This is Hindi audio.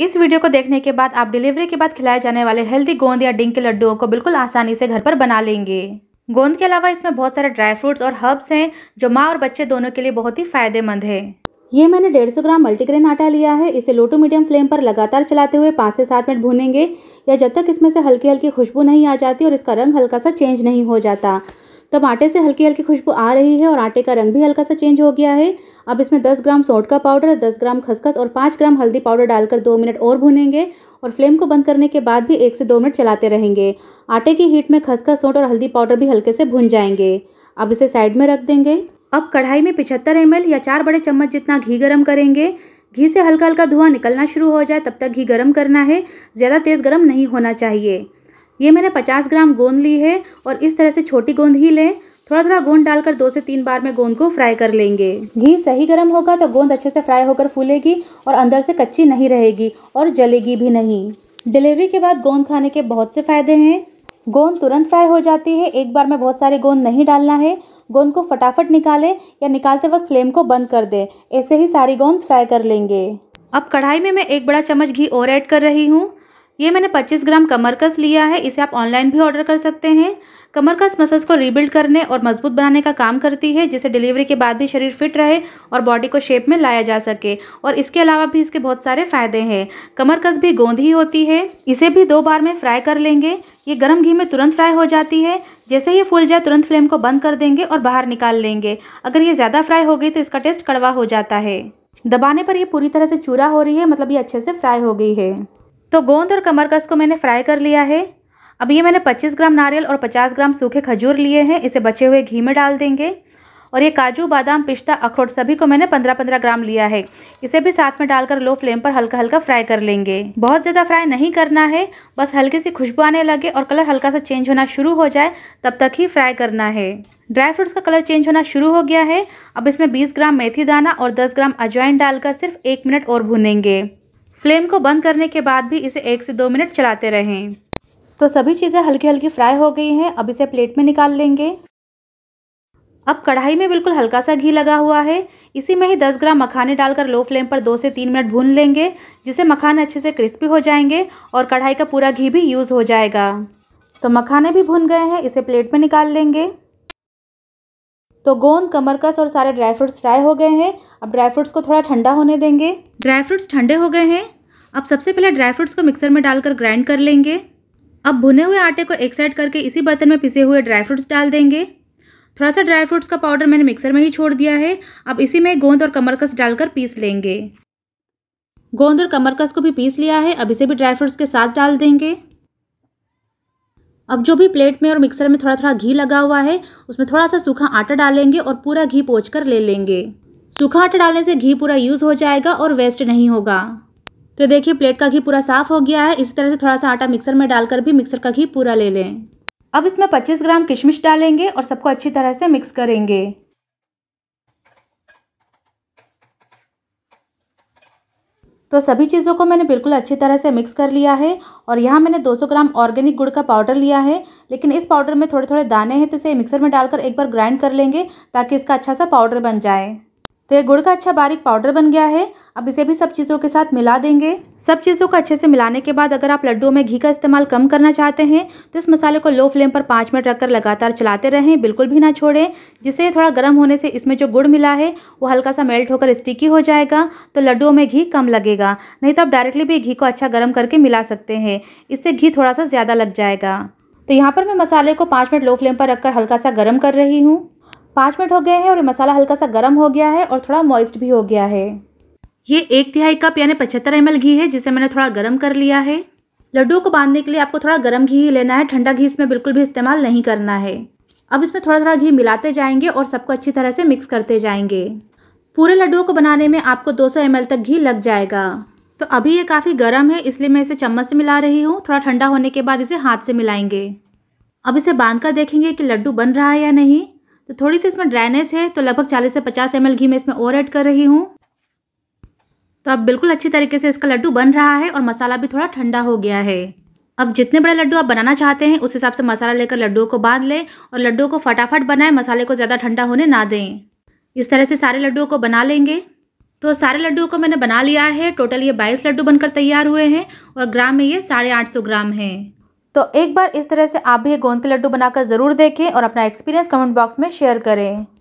इस वीडियो को देखने के बाद आप डिलीवरी के बाद खिलाए जाने वाले हेल्दी गोंद या डिंग के लड्डुओं को बिल्कुल आसानी से घर पर बना लेंगे गोंद के अलावा इसमें बहुत सारे ड्राई फ्रूट्स और हर्ब्स हैं जो माँ और बच्चे दोनों के लिए बहुत ही फायदेमंद है ये मैंने डेढ़ सौ ग्राम मल्टीग्रेन आटा लिया है इसे लो टू मीडियम फ्लेम पर लगातार चलाते हुए पाँच से सात मिनट भूनेंगे या जब तक इसमें से हल्की हल्की खुशबू नहीं आ जाती और इसका रंग हल्का सा चेंज नहीं हो जाता तब आटे से हल्की हल्की खुशबू आ रही है और आटे का रंग भी हल्का सा चेंज हो गया है अब इसमें दस ग्राम सौट का पाउडर दस ग्राम खसखस और पाँच ग्राम हल्दी पाउडर डालकर दो मिनट और भुनेंगे और फ्लेम को बंद करने के बाद भी एक से दो मिनट चलाते रहेंगे आटे की हीट में खसखस सौट और हल्दी पाउडर भी हल्के से भुन जाएंगे अब इसे साइड में रख देंगे अब कढ़ाई में पिछहत्तर एम या चार बड़े चम्मच जितना घी गर्म करेंगे घी से हल्का हल्का धुआं निकलना शुरू हो जाए तब तक घी गर्म करना है ज़्यादा तेज़ गर्म नहीं होना चाहिए ये मैंने पचास ग्राम गोंद ली है और इस तरह से छोटी गोंद ही लें थोड़ा थोड़ा गोंद डालकर दो से तीन बार में गोंद को फ्राई कर लेंगे घी सही गर्म होगा तो गोंद अच्छे से फ्राई होकर फूलेगी और अंदर से कच्ची नहीं रहेगी और जलेगी भी नहीं डिलीवरी के बाद गोंद खाने के बहुत से फ़ायदे हैं गोंद तुरंत फ्राई हो जाती है एक बार में बहुत सारी गोंद नहीं डालना है गोंद को फटाफट निकालें या निकालते वक्त फ्लेम को बंद कर दें ऐसे ही सारी गोंद फ्राई कर लेंगे अब कढ़ाई में मैं एक बड़ा चम्मच घी और ऐड कर रही हूँ ये मैंने 25 ग्राम कमरकस लिया है इसे आप ऑनलाइन भी ऑर्डर कर सकते हैं कमरकस मसल्स को रीबिल्ड करने और मजबूत बनाने का काम करती है जिसे डिलीवरी के बाद भी शरीर फिट रहे और बॉडी को शेप में लाया जा सके और इसके अलावा भी इसके बहुत सारे फ़ायदे हैं कमरकस भी गोंद ही होती है इसे भी दो बार में फ्राई कर लेंगे ये गर्म घी में तुरंत फ्राई हो जाती है जैसे ये फूल जाए तुरंत फ्लेम को बंद कर देंगे और बाहर निकाल लेंगे अगर ये ज़्यादा फ्राई हो गई तो इसका टेस्ट कड़वा हो जाता है दबाने पर ये पूरी तरह से चूरा हो रही है मतलब ये अच्छे से फ्राई हो गई है तो गोंद और कमरकस को मैंने फ्राई कर लिया है अब ये मैंने 25 ग्राम नारियल और 50 ग्राम सूखे खजूर लिए हैं इसे बचे हुए घी में डाल देंगे और ये काजू बादाम पिस्ता अखरोट सभी को मैंने 15-15 ग्राम लिया है इसे भी साथ में डालकर लो फ्लेम पर हल्का हल्का फ्राई कर लेंगे बहुत ज़्यादा फ्राई नहीं करना है बस हल्की सी खुशबू आने लगे और कलर हल्का सा चेंज होना शुरू हो जाए तब तक ही फ्राई करना है ड्राई फ्रूट्स का कलर चेंज होना शुरू हो गया है अब इसमें बीस ग्राम मेथी दाना और दस ग्राम अजवाइन डालकर सिर्फ एक मिनट और भुनेंगे फ्लेम को बंद करने के बाद भी इसे एक से दो मिनट चलाते रहें तो सभी चीज़ें हल्की हल्की फ्राई हो गई हैं अब इसे प्लेट में निकाल लेंगे अब कढ़ाई में बिल्कुल हल्का सा घी लगा हुआ है इसी में ही 10 ग्राम मखाने डालकर लो फ्लेम पर दो से तीन मिनट भून लेंगे जिससे मखाने अच्छे से क्रिस्पी हो जाएंगे और कढ़ाई का पूरा घी भी यूज़ हो जाएगा तो मखाने भी भून गए हैं इसे प्लेट में निकाल लेंगे तो गोंद कमरकस और सारे ड्राई फ्रूट्स फ्राई हो गए हैं अब ड्राई फ्रूट्स को थोड़ा ठंडा होने देंगे ड्राई फ्रूट्स ठंडे हो गए हैं अब सबसे पहले ड्राई फ्रूट्स को मिक्सर में डालकर ग्राइंड कर लेंगे अब भुने हुए आटे को एक साइड करके इसी बर्तन में पिसे हुए ड्राई फ्रूट्स डाल देंगे थोड़ा सा ड्राई फ्रूट्स का पाउडर मैंने मिक्सर में ही छोड़ दिया है अब इसी में गोंद और कमरकस डालकर पीस लेंगे गोंद और कमरकस को भी पीस लिया है अब इसे भी ड्राई फ्रूट्स के साथ डाल देंगे अब जो भी प्लेट में और मिक्सर में थोड़ा थोड़ा घी लगा हुआ है उसमें थोड़ा सा सूखा आटा डालेंगे और पूरा घी पोच कर ले लेंगे सूखा आटा डालने से घी पूरा यूज़ हो जाएगा और वेस्ट नहीं होगा तो देखिए प्लेट का घी पूरा साफ़ हो गया है इसी तरह से थोड़ा सा आटा मिक्सर में डालकर भी मिक्सर का घी पूरा ले लें अब इसमें 25 ग्राम किशमिश डालेंगे और सबको अच्छी तरह से मिक्स करेंगे तो सभी चीज़ों को मैंने बिल्कुल अच्छी तरह से मिक्स कर लिया है और यहाँ मैंने 200 ग्राम ऑर्गेनिक गुड़ का पाउडर लिया है लेकिन इस पाउडर में थोड़े थोड़े दाने हैं तो इसे मिक्सर में डालकर एक बार ग्राइंड कर लेंगे ताकि इसका अच्छा सा पाउडर बन जाए तो ये गुड़ का अच्छा बारीक पाउडर बन गया है अब इसे भी सब चीज़ों के साथ मिला देंगे सब चीज़ों को अच्छे से मिलाने के बाद अगर आप लड्डू में घी का इस्तेमाल कम करना चाहते हैं तो इस मसाले को लो फ्लेम पर पाँच मिनट रखकर लगातार चलाते रहें बिल्कुल भी ना छोड़ें जिससे थोड़ा गर्म होने से इसमें जो गुड़ मिला है वो हल्का सा मेल्ट होकर स्टिकी हो जाएगा तो लड्डुओं में घी कम लगेगा नहीं तो आप डायरेक्टली भी घी को अच्छा गर्म करके मिला सकते हैं इससे घी थोड़ा सा ज़्यादा लग जाएगा तो यहाँ पर मैं मसाले को पाँच मिनट लो फ्लेम पर रखकर हल्का सा गर्म कर रही हूँ पाँच मिनट हो गए हैं और ये मसाला हल्का सा गर्म हो गया है और थोड़ा मॉइस्ट भी हो गया है ये एक तिहाई कप यानी पचहत्तर एम घी है जिसे मैंने थोड़ा गर्म कर लिया है लड्डू को बांधने के लिए आपको थोड़ा गर्म घी ही लेना है ठंडा घी इसमें बिल्कुल भी इस्तेमाल नहीं करना है अब इसमें थोड़ा थोड़ा घी मिलाते जाएंगे और सबको अच्छी तरह से मिक्स करते जाएंगे पूरे लड्डुओं को बनाने में आपको 200 सौ तक घी लग जाएगा तो अभी ये काफ़ी गर्म है इसलिए मैं इसे चम्मच से मिला रही हूँ थोड़ा ठंडा होने के बाद इसे हाथ से मिलाएंगे अब इसे बांध कर देखेंगे कि लड्डू बन रहा है या नहीं तो थोड़ी सी इसमें ड्राइनेस है तो लगभग चालीस से पचास एम घी मैं इसमें और ऐड कर रही हूँ तो अब बिल्कुल अच्छी तरीके से इसका लड्डू बन रहा है और मसाला भी थोड़ा ठंडा हो गया है अब जितने बड़े लड्डू आप बनाना चाहते हैं उस हिसाब से मसाला लेकर लड्डू को बांध लें और लड्डू को फटाफट बनाएं मसाले को ज़्यादा ठंडा होने ना दें इस तरह से सारे लड्डुओं को बना लेंगे तो सारे लड्डुओं को मैंने बना लिया है टोटल ये बाईस लड्डू बनकर तैयार हुए हैं और ग्राम में ये साढ़े आठ सौ ग्राम हैं तो एक बार इस तरह से आप भी गोंद के लड्डू बनाकर ज़रूर देखें और अपना एक्सपीरियंस कमेंट बॉक्स में शेयर करें